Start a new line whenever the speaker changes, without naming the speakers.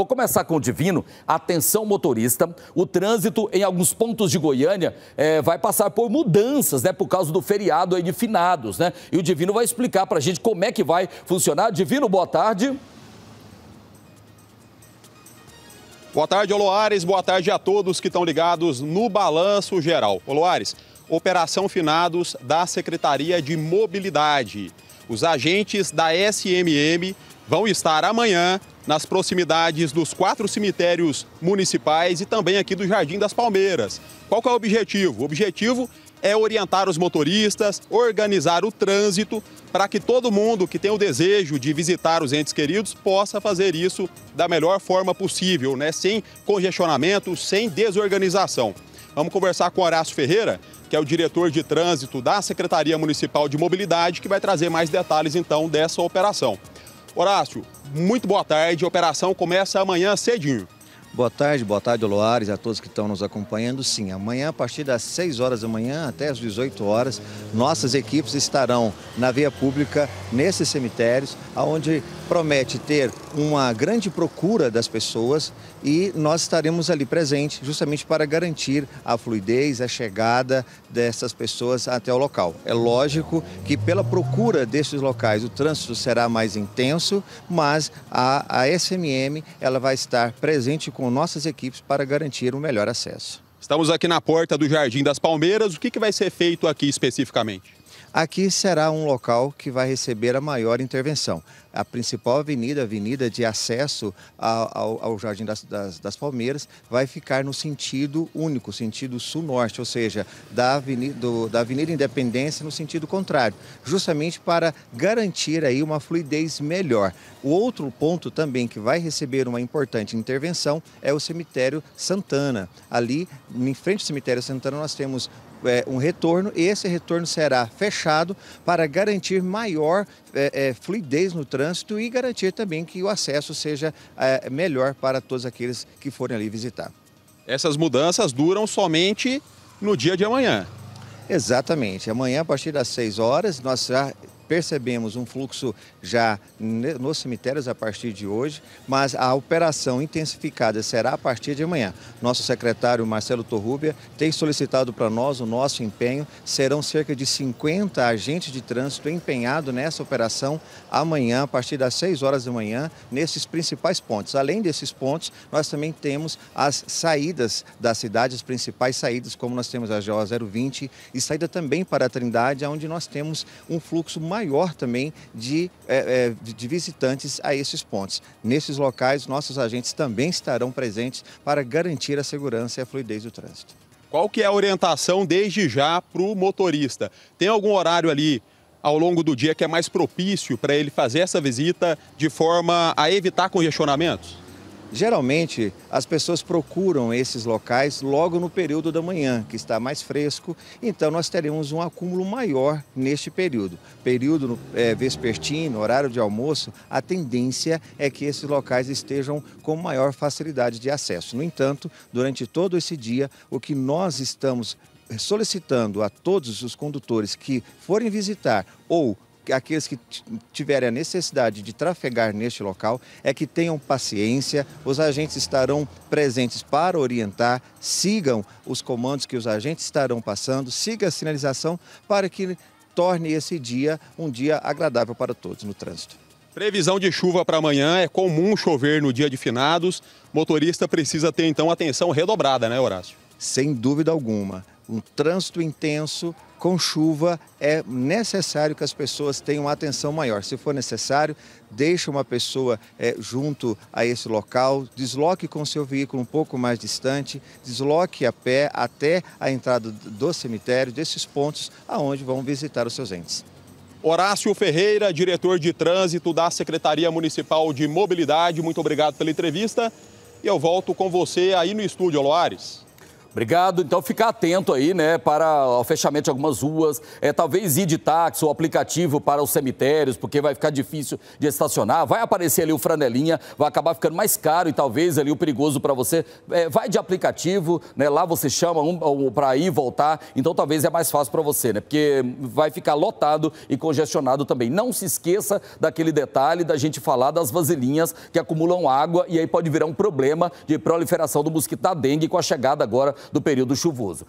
Vou começar com o Divino. Atenção, motorista. O trânsito em alguns pontos de Goiânia é, vai passar por mudanças, né? Por causa do feriado aí de finados, né? E o Divino vai explicar para a gente como é que vai funcionar. Divino, boa tarde.
Boa tarde, Oloares. Boa tarde a todos que estão ligados no Balanço Geral. Oloares, Operação Finados da Secretaria de Mobilidade. Os agentes da SMM vão estar amanhã nas proximidades dos quatro cemitérios municipais e também aqui do Jardim das Palmeiras. Qual é o objetivo? O objetivo é orientar os motoristas, organizar o trânsito para que todo mundo que tem o desejo de visitar os entes queridos possa fazer isso da melhor forma possível, né? sem congestionamento, sem desorganização. Vamos conversar com Horácio Ferreira, que é o diretor de trânsito da Secretaria Municipal de Mobilidade, que vai trazer mais detalhes então dessa operação. Horácio, muito boa tarde. A operação começa
amanhã cedinho. Boa tarde, boa tarde, Loares, a todos que estão nos acompanhando. Sim, amanhã, a partir das 6 horas da manhã até as 18 horas, nossas equipes estarão na via pública, nesses cemitérios, onde promete ter uma grande procura das pessoas e nós estaremos ali presentes justamente para garantir a fluidez, a chegada dessas pessoas até o local. É lógico que pela procura desses locais o trânsito será mais intenso, mas a, a SMM ela vai estar presente com nossas equipes para garantir um melhor acesso.
Estamos aqui na porta do Jardim das Palmeiras. O que, que vai ser feito aqui especificamente?
Aqui será um local que vai receber a maior intervenção. A principal avenida, avenida de acesso ao, ao Jardim das, das, das, Palmeiras, vai ficar no sentido único, sentido sul-norte, ou seja, da avenida, do, da avenida Independência no sentido contrário, justamente para garantir aí uma fluidez melhor. O outro ponto também que vai receber uma importante intervenção é o cemitério Santana. Ali, em frente ao cemitério Santana, nós temos é, um retorno e esse retorno será fechado para garantir maior é, é fluidez no trânsito e garantir também que o acesso seja é, melhor para todos aqueles que forem ali visitar.
Essas mudanças duram somente
no dia de amanhã. Exatamente. Amanhã, a partir das 6 horas, nós já percebemos um fluxo já nos cemitérios a partir de hoje, mas a operação intensificada será a partir de amanhã. Nosso secretário Marcelo Torrúbia tem solicitado para nós o nosso empenho. Serão cerca de 50 agentes de trânsito empenhados nessa operação amanhã, a partir das 6 horas da manhã, nesses principais pontos. Além desses pontos, nós também temos as saídas da cidade, as principais saídas, como nós temos a GO 020 e saída também para a Trindade, onde nós temos um fluxo mais maior também de, é, é de visitantes a esses pontos. Nesses locais, nossos agentes também estarão presentes para garantir a segurança e a fluidez do trânsito.
Qual que é a orientação desde já para o motorista? Tem algum horário ali ao longo do dia que é mais propício para ele fazer essa visita de forma a evitar congestionamentos?
Geralmente, as pessoas procuram esses locais logo no período da manhã, que está mais fresco, então nós teremos um acúmulo maior neste período. Período é, vespertino, horário de almoço, a tendência é que esses locais estejam com maior facilidade de acesso. No entanto, durante todo esse dia, o que nós estamos solicitando a todos os condutores que forem visitar ou aqueles que tiverem a necessidade de trafegar neste local é que tenham paciência, os agentes estarão presentes para orientar, sigam os comandos que os agentes estarão passando, siga a sinalização para que torne esse dia um dia agradável para todos no trânsito.
Previsão de chuva para amanhã, é comum chover no dia de finados. Motorista precisa ter então atenção redobrada, né, Horácio?
Sem dúvida alguma um trânsito intenso, com chuva, é necessário que as pessoas tenham atenção maior. Se for necessário, deixe uma pessoa é, junto a esse local, desloque com seu veículo um pouco mais distante, desloque a pé até a entrada do cemitério, desses pontos aonde vão visitar os seus entes. Horácio Ferreira,
diretor de trânsito da Secretaria Municipal de Mobilidade, muito obrigado pela entrevista.
E eu volto com você aí no estúdio, Loares. Obrigado. Então, ficar atento aí, né, para o fechamento de algumas ruas, é, talvez ir de táxi ou aplicativo para os cemitérios, porque vai ficar difícil de estacionar. Vai aparecer ali o franelinha, vai acabar ficando mais caro e talvez ali o perigoso para você. É, vai de aplicativo, né, lá você chama um, um para ir e voltar, então talvez é mais fácil para você, né, porque vai ficar lotado e congestionado também. Não se esqueça daquele detalhe da gente falar das vasilhinhas que acumulam água e aí pode virar um problema de proliferação do mosquito da dengue com a chegada agora do período chuvoso.